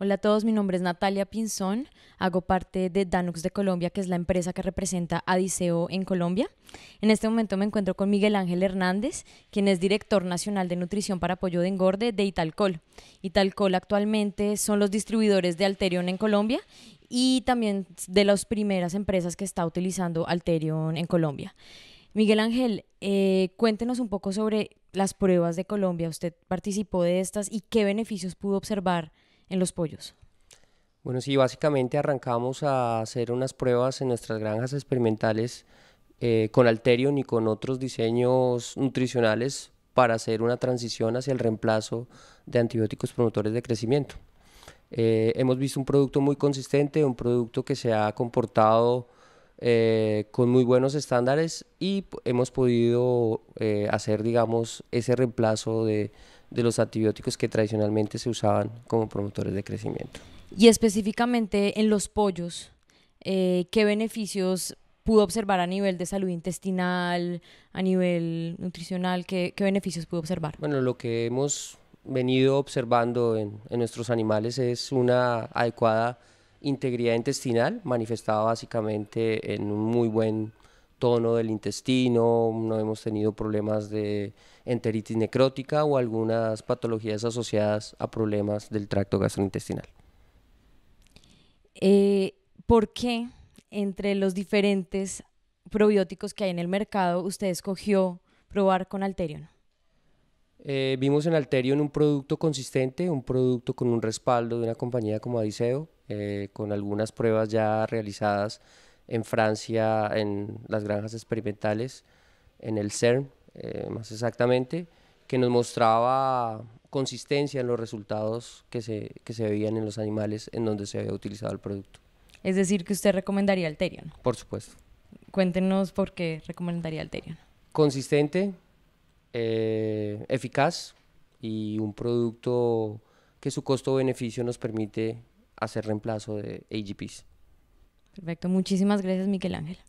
Hola a todos, mi nombre es Natalia Pinzón, hago parte de Danux de Colombia, que es la empresa que representa Adiseo en Colombia. En este momento me encuentro con Miguel Ángel Hernández, quien es director nacional de nutrición para apoyo de engorde de Italcol. Italcol actualmente son los distribuidores de Alterion en Colombia y también de las primeras empresas que está utilizando Alterion en Colombia. Miguel Ángel, eh, cuéntenos un poco sobre las pruebas de Colombia. Usted participó de estas y qué beneficios pudo observar en los pollos? Bueno, sí, básicamente arrancamos a hacer unas pruebas en nuestras granjas experimentales eh, con Alterion y con otros diseños nutricionales para hacer una transición hacia el reemplazo de antibióticos promotores de crecimiento. Eh, hemos visto un producto muy consistente, un producto que se ha comportado eh, con muy buenos estándares y hemos podido eh, hacer, digamos, ese reemplazo de, los antibióticos que tradicionalmente se usaban como promotores de crecimiento. Y específicamente en los pollos, eh, ¿qué beneficios pudo observar a nivel de salud intestinal, a nivel nutricional? ¿Qué, beneficios pudo observar? Bueno, lo que hemos venido observando en, en nuestros animales es una adecuada integridad intestinal, manifestada básicamente en un muy buen tono del intestino, no hemos tenido problemas de enteritis necrótica o algunas patologías asociadas a problemas del tracto gastrointestinal. Eh, ¿Por qué entre los diferentes probióticos que hay en el mercado usted escogió probar con Alterion? Eh, vimos en Alterion un producto consistente, un producto con un respaldo de una compañía como Adiseo, eh, con algunas pruebas ya realizadas en Francia, en las granjas experimentales, en el CERN eh, más exactamente, que nos mostraba consistencia en los resultados que se, que se veían en los animales en donde se había utilizado el producto. Es decir, que usted recomendaría Alterion. Por supuesto. Cuéntenos por qué recomendaría Alterion. Consistente, eh, eficaz y un producto que su costo-beneficio nos permite hacer reemplazo de AGPs. Perfecto, muchísimas gracias Miguel Ángel.